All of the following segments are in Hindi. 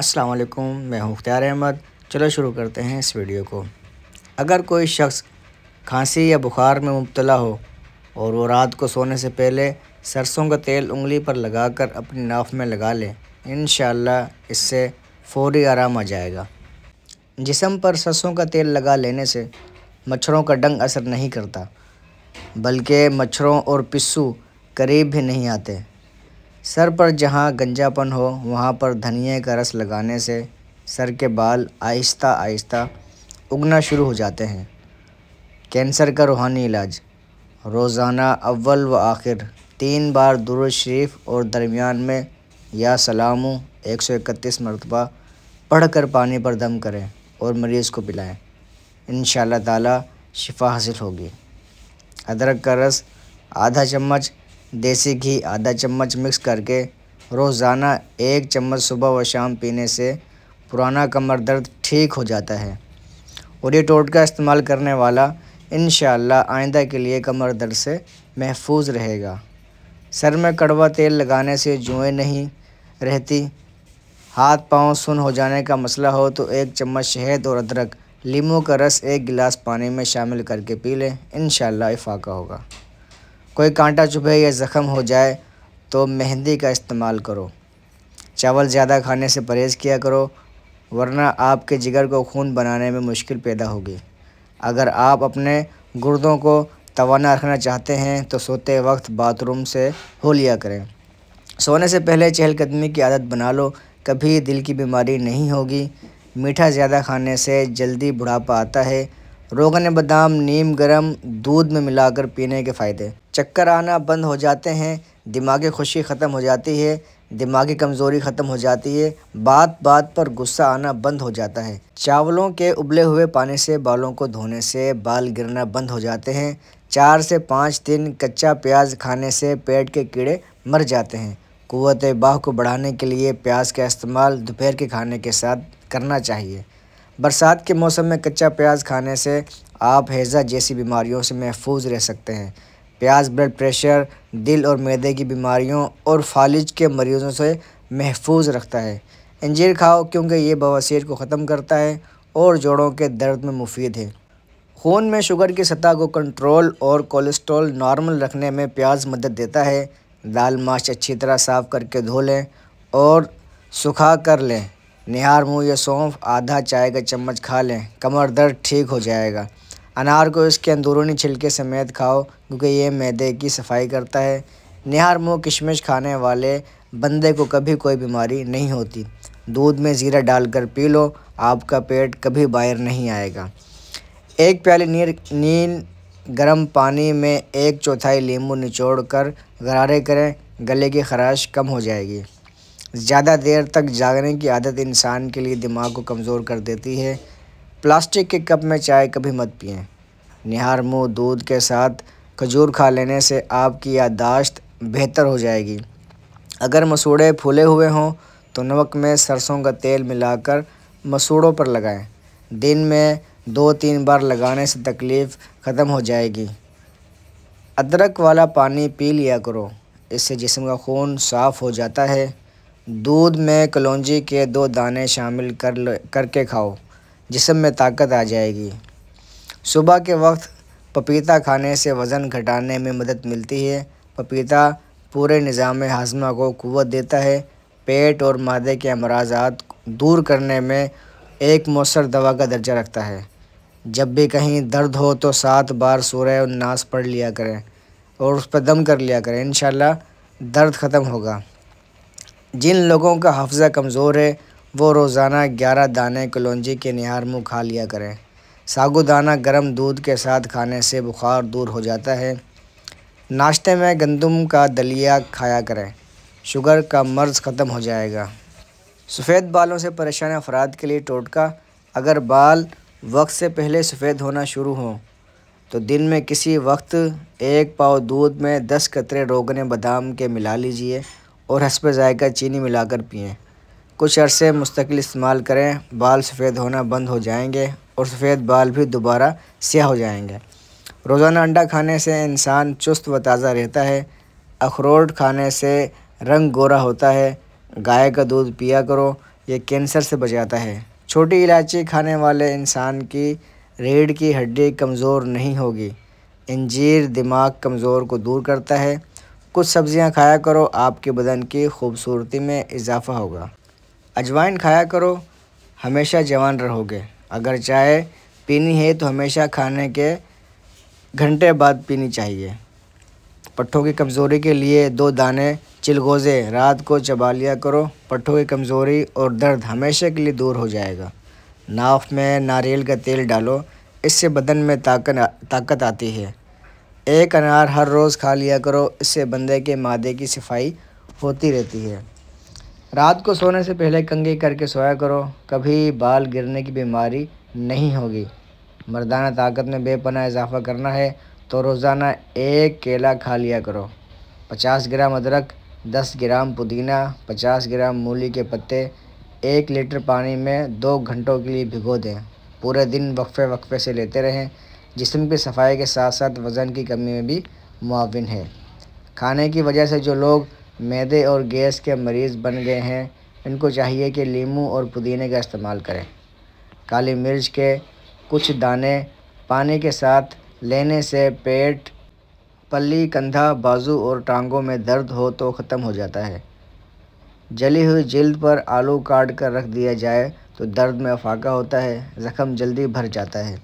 अस्सलाम वालेकुम मैं मुख्तार अहमद चलो शुरू करते हैं इस वीडियो को अगर कोई शख्स खांसी या बुखार में मुबतला हो और वो रात को सोने से पहले सरसों का तेल उंगली पर लगाकर अपनी नाफ में लगा लें इन इससे फौरी आराम आ जाएगा जिसम पर सरसों का तेल लगा लेने से मच्छरों का डंग असर नहीं करता बल्कि मच्छरों और पिस्सू करीब भी नहीं आते सर पर जहाँ गंजापन हो वहाँ पर धनिए का रस लगाने से सर के बाल आहिस्ता आहिस्ता उगना शुरू हो जाते हैं कैंसर का रूहानी इलाज रोज़ाना अव्वल व आखिर तीन बार दुरुद शरीफ और दरमियान में या सलामू एक सौ इकतीस मरतबा पढ़ कर पानी पर दम करें और मरीज़ को पिलाएं इन ताला शिफा हासिल होगी अदरक का रस आधा चम्मच देसी घी आधा चम्मच मिक्स करके रोज़ाना एक चम्मच सुबह व शाम पीने से पुराना कमर दर्द ठीक हो जाता है और ये टोटका इस्तेमाल करने वाला इन आइंदा के लिए कमर दर्द से महफूज रहेगा सर में कड़वा तेल लगाने से जुएँ नहीं रहती हाथ पांव सुन हो जाने का मसला हो तो एक चम्मच शहद और अदरक लीमू का रस एक गिलास पानी में शामिल करके पी लें इन इफाका होगा कोई कांटा चुभे या ज़ख़म हो जाए तो मेहंदी का इस्तेमाल करो चावल ज़्यादा खाने से परहेज़ किया करो वरना आपके जिगर को खून बनाने में मुश्किल पैदा होगी अगर आप अपने गुर्दों को तोाना रखना चाहते हैं तो सोते वक्त बाथरूम से हो लिया करें सोने से पहले चहलकदमी की आदत बना लो कभी दिल की बीमारी नहीं होगी मीठा ज़्यादा खाने से जल्दी बुढ़ापा आता है रोगन बादाम नीम गर्म दूध में मिलाकर पीने के फ़ायदे चक्कर आना बंद हो जाते हैं दिमागी खुशी ख़त्म हो जाती है दिमागी कमज़ोरी ख़त्म हो जाती है बात बात पर गुस्सा आना बंद हो जाता है चावलों के उबले हुए पानी से बालों को धोने से बाल गिरना बंद हो जाते हैं चार से पाँच दिन कच्चा प्याज खाने से पेट के कीड़े मर जाते हैं कुत बाह को बढ़ाने के लिए प्याज का इस्तेमाल दोपहर के खाने के साथ करना चाहिए बरसात के मौसम में कच्चा प्याज खाने से आप हैज़ा जैसी बीमारियों से महफूज रह सकते हैं प्याज ब्लड प्रेशर दिल और मैदे की बीमारियों और फालिज के मरीज़ों से महफूज रखता है इंजीर खाओ क्योंकि ये बवासीर को ख़त्म करता है और जोड़ों के दर्द में मुफीद है खून में शुगर की सतह को कंट्रोल और कोलेस्ट्रॉल नॉर्मल रखने में प्याज मदद देता है दाल माश अच्छी तरह साफ़ करके धो लें और सुखा कर लें निहार मुँह या सौंफ आधा चाय का चम्मच खा लें कमर दर्द ठीक हो जाएगा अनार को इसके अंदरूनी छिलके समेत खाओ क्योंकि ये मैदे की सफाई करता है निहार मुँह किशमिश खाने वाले बंदे को कभी कोई बीमारी नहीं होती दूध में ज़ीरा डालकर पी लो आपका पेट कभी बाहर नहीं आएगा एक प्याले नीर नील गर्म पानी में एक चौथाई नींबू निचोड़ कर गरारे करें गले की खराश कम हो जाएगी ज़्यादा देर तक जागने की आदत इंसान के लिए दिमाग को कमज़ोर कर देती है प्लास्टिक के कप में चाय कभी मत पिए निहार मुँह दूध के साथ खजूर खा लेने से आपकी याददाश्त बेहतर हो जाएगी अगर मसूड़े फूले हुए हों तो नमक में सरसों का तेल मिलाकर मसूड़ों पर लगाएं दिन में दो तीन बार लगाने से तकलीफ़ ख़त्म हो जाएगी अदरक वाला पानी पी लिया करो इससे जिसम का खून साफ़ हो जाता है दूध में कलौजी के दो दाने शामिल कर करके खाओ जिसम में ताकत आ जाएगी सुबह के वक्त पपीता खाने से वज़न घटाने में मदद मिलती है पपीता पूरे निज़ाम हाजमा को कुत देता है पेट और मादे के अमराजात दूर करने में एक मौसर दवा का दर्जा रखता है जब भी कहीं दर्द हो तो सात बार सूर्य नाश पढ़ लिया करें और उस पर दम कर लिया करें इन दर्द ख़त्म होगा जिन लोगों का हफ्ज़ा कमज़ोर है वो रोज़ाना ग्यारह दाने कलौजी के निहार मुँह खा लिया करें सागुदाना दाना गर्म दूध के साथ खाने से बुखार दूर हो जाता है नाश्ते में गंदम का दलिया खाया करें शुगर का मर्ज़ ख़त्म हो जाएगा सफ़ेद बालों से परेशान अफराद के लिए टोटका अगर बाल वक्त से पहले सफ़ेद होना शुरू हो तो दिन में किसी वक्त एक पाव दूध में दस कतरे रोगने बादाम के मिला लीजिए और हसब जायका चीनी मिलाकर पिएँ कुछ अरसे मुस्तकिल इस्तेमाल करें बाल सफ़ेद होना बंद हो जाएंगे और सफ़ेद बाल भी दोबारा स्याह हो जाएंगे रोज़ाना अंडा खाने से इंसान चुस्त व ताज़ा रहता है अखरोट खाने से रंग गोरा होता है गाय का दूध पिया करो ये कैंसर से बचाता है छोटी इलायची खाने वाले इंसान की रीढ़ की हड्डी कमज़ोर नहीं होगी इंजीर दिमाग कमज़ोर को दूर करता है कुछ सब्जियां खाया करो आपके बदन की खूबसूरती में इजाफा होगा अजवाइन खाया करो हमेशा जवान रहोगे अगर चाय पीनी है तो हमेशा खाने के घंटे बाद पीनी चाहिए पट्ठों की कमज़ोरी के लिए दो दाने चिलगोज़े रात को चबा लिया करो पट्ठों की कमज़ोरी और दर्द हमेशा के लिए दूर हो जाएगा नाफ में नारियल का तेल डालो इससे बदन में ताकत ताकत आती है एक अनार हर रोज़ खा लिया करो इससे बंदे के मादे की सफाई होती रहती है रात को सोने से पहले कंगे करके सोया करो कभी बाल गिरने की बीमारी नहीं होगी मर्दाना ताकत में बेपना इजाफा करना है तो रोज़ाना एक केला खा लिया करो पचास ग्राम अदरक दस ग्राम पुदीना पचास ग्राम मूली के पत्ते एक लीटर पानी में दो घंटों के लिए भिगो दें पूरे दिन वक्फे वक्फे से लेते रहें जिसम की सफाई के साथ साथ वज़न की कमी में भी मुआवन है खाने की वजह से जो लोग मैदे और गैस के मरीज़ बन गए हैं इनको चाहिए कि लीमू और पुदीने का इस्तेमाल करें काली मिर्च के कुछ दाने पानी के साथ लेने से पेट पल्ली कंधा बाजू और टांगों में दर्द हो तो ख़त्म हो जाता है जली हुई जल्द पर आलू काट कर रख दिया जाए तो दर्द में अफाका होता है ज़ख़म जल्दी भर जाता है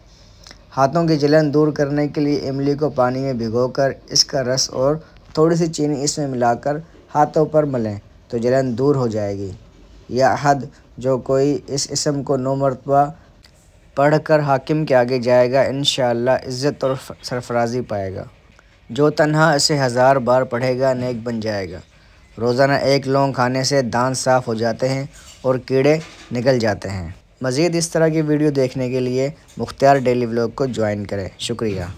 हाथों की जलन दूर करने के लिए इमली को पानी में भिगोकर इसका रस और थोड़ी सी चीनी इसमें मिलाकर हाथों पर मलें तो जलन दूर हो जाएगी यह हद जो कोई इस इसम को नौ मरतबा पढ़ कर हाकिम के आगे जाएगा इन इज़्ज़त और सरफराजी पाएगा जो तनहा इसे हज़ार बार पढ़ेगा नेक बन जाएगा रोज़ाना एक लौंग खाने से दांत साफ़ हो जाते हैं और कीड़े निकल जाते हैं मज़ीद इस तरह की वीडियो देखने के लिए मुख्तियार डेली ब्लॉग को ज्वाइन करें शुक्रिया